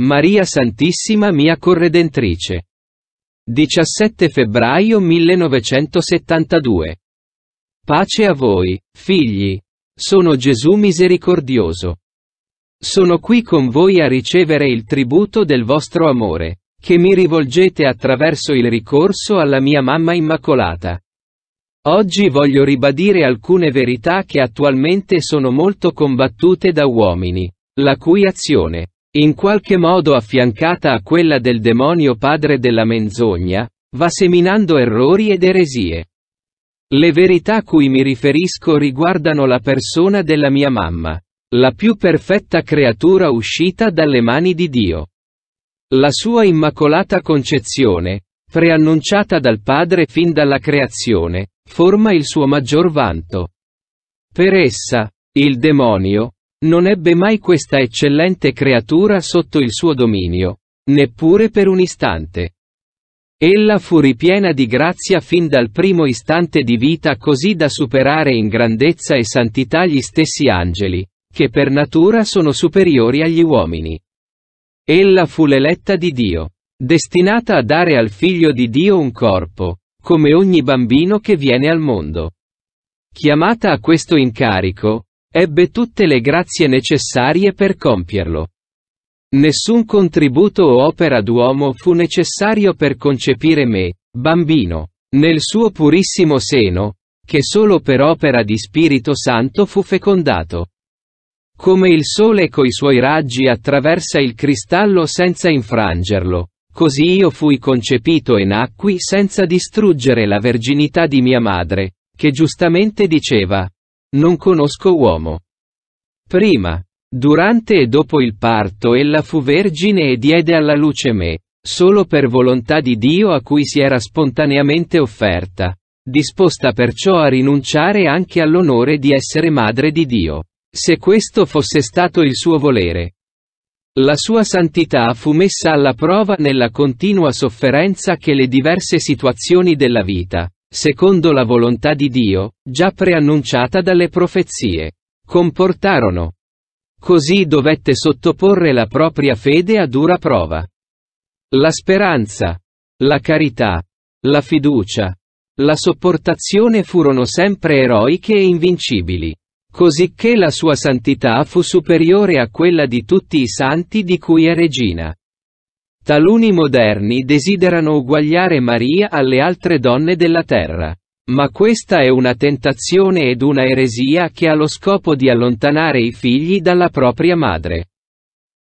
Maria Santissima mia corredentrice. 17 febbraio 1972. Pace a voi, figli. Sono Gesù misericordioso. Sono qui con voi a ricevere il tributo del vostro amore, che mi rivolgete attraverso il ricorso alla mia mamma immacolata. Oggi voglio ribadire alcune verità che attualmente sono molto combattute da uomini, la cui azione, in qualche modo affiancata a quella del demonio padre della menzogna, va seminando errori ed eresie. Le verità a cui mi riferisco riguardano la persona della mia mamma, la più perfetta creatura uscita dalle mani di Dio. La sua immacolata concezione, preannunciata dal Padre fin dalla creazione, forma il suo maggior vanto. Per essa, il demonio, non ebbe mai questa eccellente creatura sotto il suo dominio, neppure per un istante. Ella fu ripiena di grazia fin dal primo istante di vita così da superare in grandezza e santità gli stessi angeli, che per natura sono superiori agli uomini. Ella fu l'eletta di Dio, destinata a dare al figlio di Dio un corpo, come ogni bambino che viene al mondo. Chiamata a questo incarico, Ebbe tutte le grazie necessarie per compierlo. Nessun contributo o opera d'uomo fu necessario per concepire me, bambino, nel suo purissimo seno, che solo per opera di Spirito Santo fu fecondato. Come il sole coi suoi raggi attraversa il cristallo senza infrangerlo, così io fui concepito e nacqui senza distruggere la verginità di mia madre, che giustamente diceva, non conosco uomo. Prima, durante e dopo il parto ella fu vergine e diede alla luce me, solo per volontà di Dio a cui si era spontaneamente offerta, disposta perciò a rinunciare anche all'onore di essere madre di Dio, se questo fosse stato il suo volere. La sua santità fu messa alla prova nella continua sofferenza che le diverse situazioni della vita, secondo la volontà di Dio, già preannunciata dalle profezie, comportarono. Così dovette sottoporre la propria fede a dura prova. La speranza, la carità, la fiducia, la sopportazione furono sempre eroiche e invincibili. Cosicché la sua santità fu superiore a quella di tutti i santi di cui è regina. Taluni moderni desiderano uguagliare Maria alle altre donne della terra. Ma questa è una tentazione ed una eresia che ha lo scopo di allontanare i figli dalla propria madre.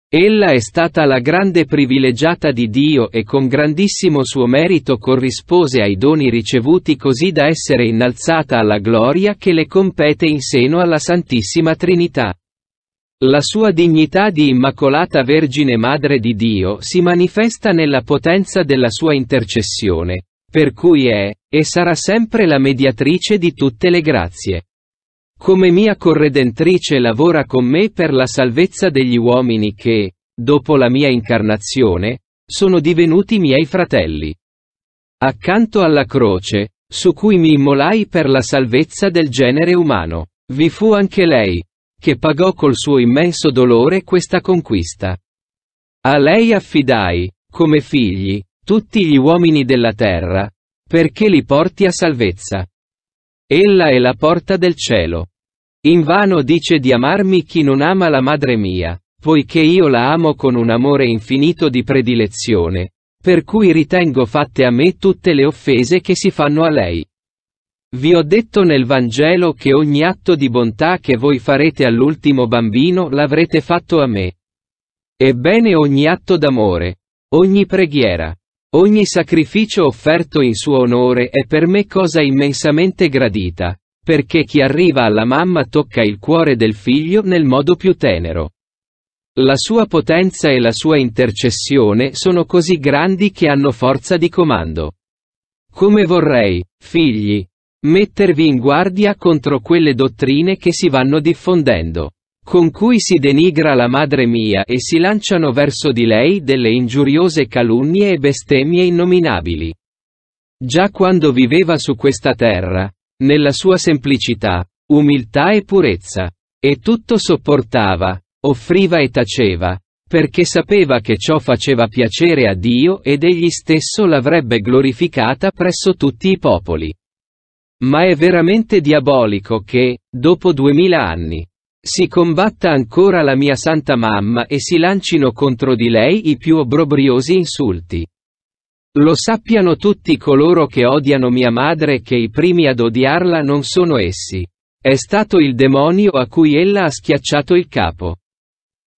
Ella è stata la grande privilegiata di Dio e con grandissimo suo merito corrispose ai doni ricevuti così da essere innalzata alla gloria che le compete in seno alla Santissima Trinità. La sua dignità di Immacolata Vergine Madre di Dio si manifesta nella potenza della sua intercessione, per cui è, e sarà sempre la mediatrice di tutte le grazie. Come mia corredentrice lavora con me per la salvezza degli uomini che, dopo la mia incarnazione, sono divenuti miei fratelli. Accanto alla croce, su cui mi immolai per la salvezza del genere umano, vi fu anche lei, che pagò col suo immenso dolore questa conquista. A lei affidai, come figli, tutti gli uomini della terra, perché li porti a salvezza. Ella è la porta del cielo. In vano dice di amarmi chi non ama la madre mia, poiché io la amo con un amore infinito di predilezione, per cui ritengo fatte a me tutte le offese che si fanno a lei. Vi ho detto nel Vangelo che ogni atto di bontà che voi farete all'ultimo bambino l'avrete fatto a me. Ebbene ogni atto d'amore, ogni preghiera, ogni sacrificio offerto in suo onore è per me cosa immensamente gradita, perché chi arriva alla mamma tocca il cuore del figlio nel modo più tenero. La sua potenza e la sua intercessione sono così grandi che hanno forza di comando. Come vorrei, figli, Mettervi in guardia contro quelle dottrine che si vanno diffondendo con cui si denigra la madre mia e si lanciano verso di lei delle ingiuriose calunnie e bestemmie innominabili. Già quando viveva su questa terra, nella sua semplicità, umiltà e purezza, e tutto sopportava, offriva e taceva, perché sapeva che ciò faceva piacere a Dio ed egli stesso l'avrebbe glorificata presso tutti i popoli. Ma è veramente diabolico che, dopo duemila anni, si combatta ancora la mia santa mamma e si lancino contro di lei i più obbrobriosi insulti. Lo sappiano tutti coloro che odiano mia madre che i primi ad odiarla non sono essi. È stato il demonio a cui ella ha schiacciato il capo.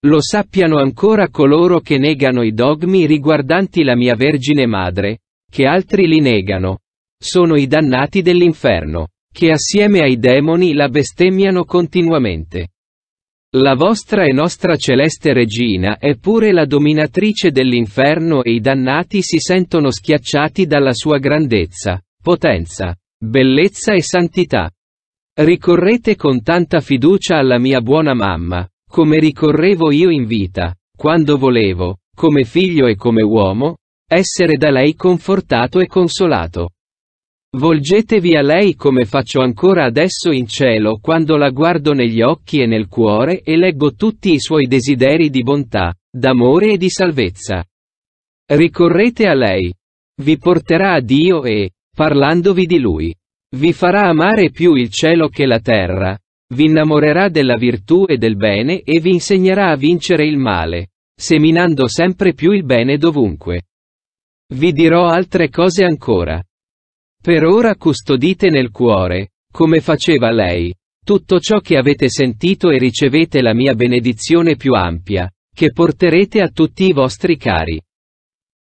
Lo sappiano ancora coloro che negano i dogmi riguardanti la mia Vergine Madre, che altri li negano, sono i dannati dell'inferno, che assieme ai demoni la bestemmiano continuamente. La vostra e nostra celeste regina è pure la dominatrice dell'inferno e i dannati si sentono schiacciati dalla sua grandezza, potenza, bellezza e santità. Ricorrete con tanta fiducia alla mia buona mamma, come ricorrevo io in vita, quando volevo, come figlio e come uomo, essere da lei confortato e consolato. Volgetevi a lei come faccio ancora adesso in cielo quando la guardo negli occhi e nel cuore e leggo tutti i suoi desideri di bontà, d'amore e di salvezza. Ricorrete a lei. Vi porterà a Dio e, parlandovi di Lui, vi farà amare più il cielo che la terra, vi innamorerà della virtù e del bene e vi insegnerà a vincere il male, seminando sempre più il bene dovunque. Vi dirò altre cose ancora. Per ora custodite nel cuore, come faceva lei, tutto ciò che avete sentito e ricevete la mia benedizione più ampia, che porterete a tutti i vostri cari.